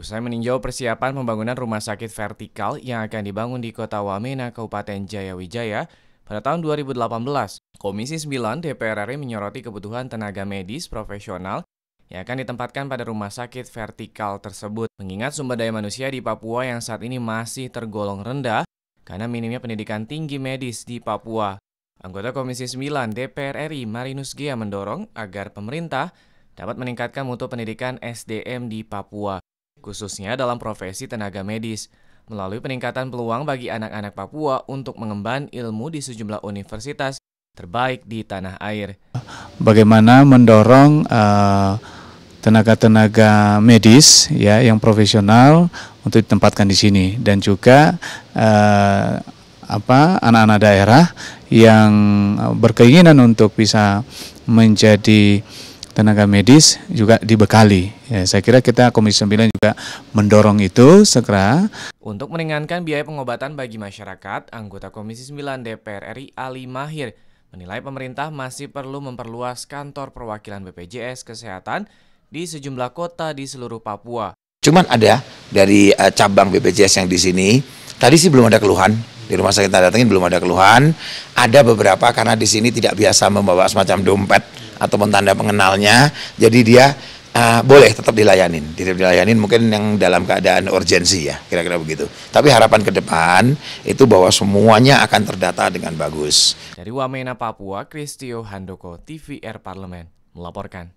Usai meninjau persiapan pembangunan rumah sakit vertikal yang akan dibangun di kota Wamena, Kabupaten Jayawijaya, pada tahun 2018, Komisi 9 DPR RI menyoroti kebutuhan tenaga medis profesional yang akan ditempatkan pada rumah sakit vertikal tersebut. Mengingat sumber daya manusia di Papua yang saat ini masih tergolong rendah karena minimnya pendidikan tinggi medis di Papua. Anggota Komisi 9 DPR RI Marinus Gia mendorong agar pemerintah dapat meningkatkan mutu pendidikan SDM di Papua khususnya dalam profesi tenaga medis, melalui peningkatan peluang bagi anak-anak Papua untuk mengemban ilmu di sejumlah universitas terbaik di tanah air. Bagaimana mendorong tenaga eh, tenaga-tenaga medis ya yang profesional untuk ditempatkan di sini dan juga uh, apa anak-anak daerah yang berkeinginan untuk bisa menjadi tenaga medis juga dibekali. Ya, saya kira kita Komisi 9 juga mendorong itu segera. Untuk meringankan biaya pengobatan bagi masyarakat, anggota Komisi 9 DPR RI Ali Mahir menilai pemerintah masih perlu memperluas kantor perwakilan BPJS Kesehatan di sejumlah kota di seluruh Papua. Cuman ada dari eh, cabang BPJS yang di sini, tadi sih belum ada keluhan, di rumah sakit tanda datangin belum ada keluhan. Ada beberapa karena di sini tidak biasa membawa semacam dompet ataupun tanda pengenalnya. Jadi dia uh, boleh tetap dilayanin, tetap dilayanin mungkin yang dalam keadaan urgensi ya, kira-kira begitu. Tapi harapan ke depan itu bahwa semuanya akan terdata dengan bagus. Dari Wamena Papua, Kristio Handoko, TVR Parlemen melaporkan.